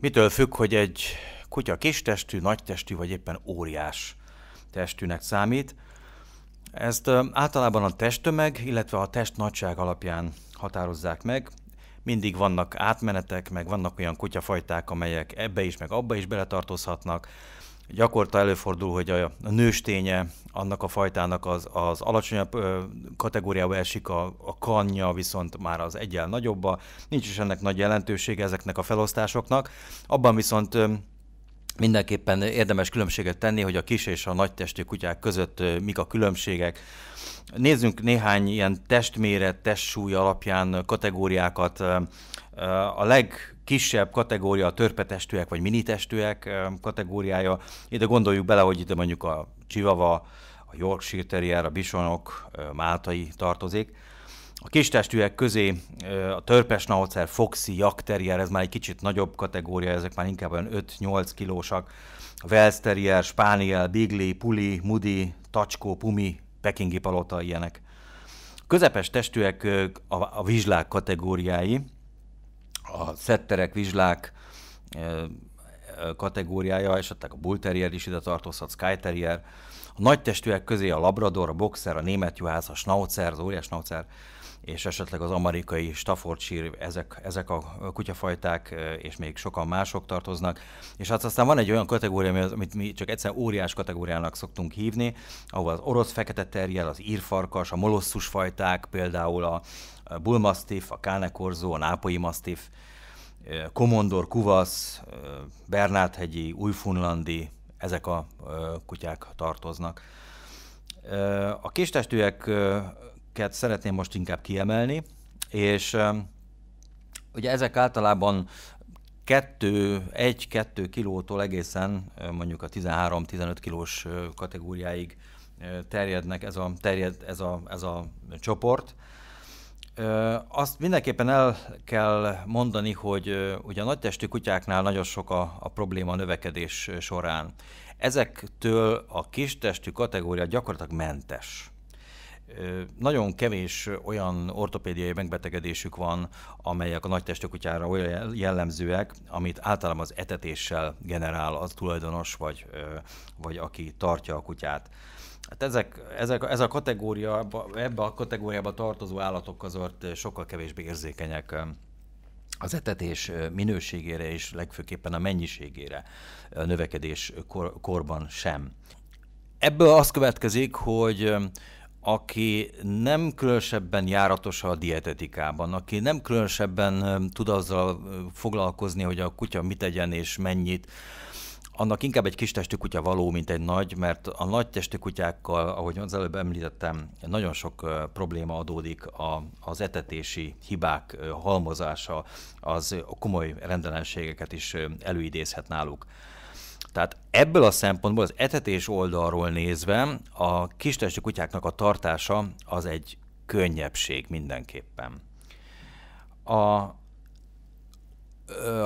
Mitől függ, hogy egy kutya kistestű, nagytestű vagy éppen óriás testűnek számít? Ezt általában a testtömeg, illetve a test nagyság alapján határozzák meg. Mindig vannak átmenetek, meg vannak olyan kutyafajták, amelyek ebbe is, meg abba is beletartozhatnak. Gyakorta előfordul, hogy a, a nősténye annak a fajtának az, az alacsonyabb ö, kategóriába esik, a, a kanya viszont már az egyel nagyobba. Nincs is ennek nagy jelentősége ezeknek a felosztásoknak. Abban viszont ö, Mindenképpen érdemes különbséget tenni, hogy a kis és a nagy testű kutyák között mik a különbségek. Nézzünk néhány ilyen testméret, testsúly alapján kategóriákat. A legkisebb kategória a törpetestűek vagy minitestűek kategóriája. Ide gondoljuk bele, hogy itt mondjuk a csivava, a Yorkshire Terrier, a bisonok, máltai tartozik. A kistestűek közé a törpes naucer, foxi, jakterier, ez már egy kicsit nagyobb kategória, ezek már inkább olyan 5-8 kilósak. A velsterier, spániel, Spaniel, Bigli, Puli, Mudi, Tacskó, Pumi, Pekingi palota ilyenek. A közepes testűek a, a vizslák kategóriái, a szetterek, vizslák kategóriája, esetleg a Bull is ide tartozhat, Sky Terrier, a nagy testűek közé a labrador, a boxer, a német juhász, a schnauzer, az óriás schnauzer, és esetleg az amerikai Staffordshire, ezek, ezek a kutyafajták, és még sokan mások tartoznak. És hát aztán van egy olyan kategória, amit mi csak egyszerűen óriás kategóriának szoktunk hívni, ahol az orosz fekete terjel, az írfarkas, a molosszus fajták, például a bulmastiff, a kánekorzó, a nápoi mastiff, komondor kuvasz, Bernáthegyi, újfunlandi, ezek a kutyák tartoznak. A késtestűeket szeretném most inkább kiemelni, és ugye ezek általában 1-2 kilótól egészen mondjuk a 13-15 kilós kategóriáig terjednek ez a, terjed, ez a, ez a csoport. Azt mindenképpen el kell mondani, hogy ugye a nagytestű kutyáknál nagyon sok a, a probléma a növekedés során. Ezektől a kistestű kategória gyakorlatilag mentes nagyon kevés olyan ortopédiai megbetegedésük van, amelyek a nagytestű kutyára olyan jellemzőek, amit általában az etetéssel generál az tulajdonos, vagy, vagy aki tartja a kutyát. Hát ezek, ezek, ez a kategória, ebbe a kategóriába tartozó állatok azért sokkal kevésbé érzékenyek az etetés minőségére és legfőképpen a mennyiségére a növekedés kor, korban sem. Ebből az következik, hogy aki nem különösebben járatos a dietetikában, aki nem különösebben tud azzal foglalkozni, hogy a kutya mit egyen és mennyit, annak inkább egy kis testű kutya való, mint egy nagy, mert a nagy testű kutyákkal, ahogy az előbb említettem, nagyon sok probléma adódik, a, az etetési hibák halmozása, az komoly rendellenségeket is előidézhet náluk. Tehát ebből a szempontból az etetés oldalról nézve a kistestű kutyáknak a tartása az egy könnyebbség mindenképpen. A,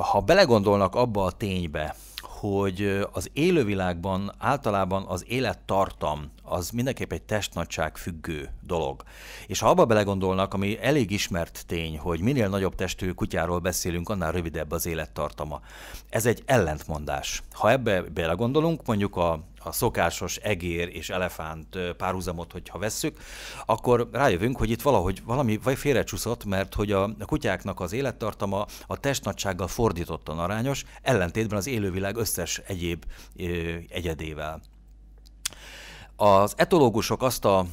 ha belegondolnak abba a ténybe, hogy az élővilágban általában az élettartam az mindenképp egy testnagyság függő dolog. És ha abba belegondolnak, ami elég ismert tény, hogy minél nagyobb testű kutyáról beszélünk, annál rövidebb az élettartama. Ez egy ellentmondás. Ha ebbe belegondolunk, mondjuk a a szokásos egér és elefánt párhuzamot, hogyha vesszük, akkor rájövünk, hogy itt valahogy valami vagy félrecsúszott, mert hogy a, kutyáknak az élettartama a testnagysággal fordítottan arányos, ellentétben az élővilág összes egyéb ö, egyedével. Az etológusok azt a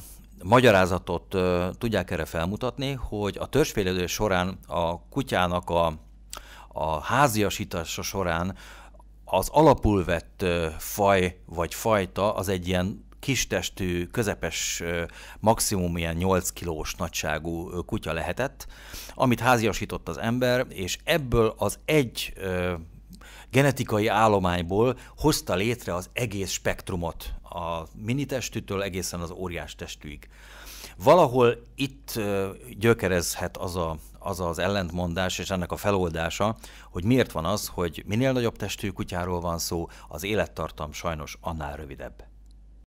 magyarázatot ö, tudják erre felmutatni, hogy a törzsfejlődés során a kutyának a, a háziasítása során az alapul vett faj vagy fajta az egy ilyen kistestű, közepes, maximum ilyen 8 kilós nagyságú kutya lehetett, amit háziasított az ember, és ebből az egy genetikai állományból hozta létre az egész spektrumot, a minitestűtől egészen az óriás testűig. Valahol itt gyökerezhet az, a, az az ellentmondás és ennek a feloldása, hogy miért van az, hogy minél nagyobb testű kutyáról van szó, az élettartam sajnos annál rövidebb.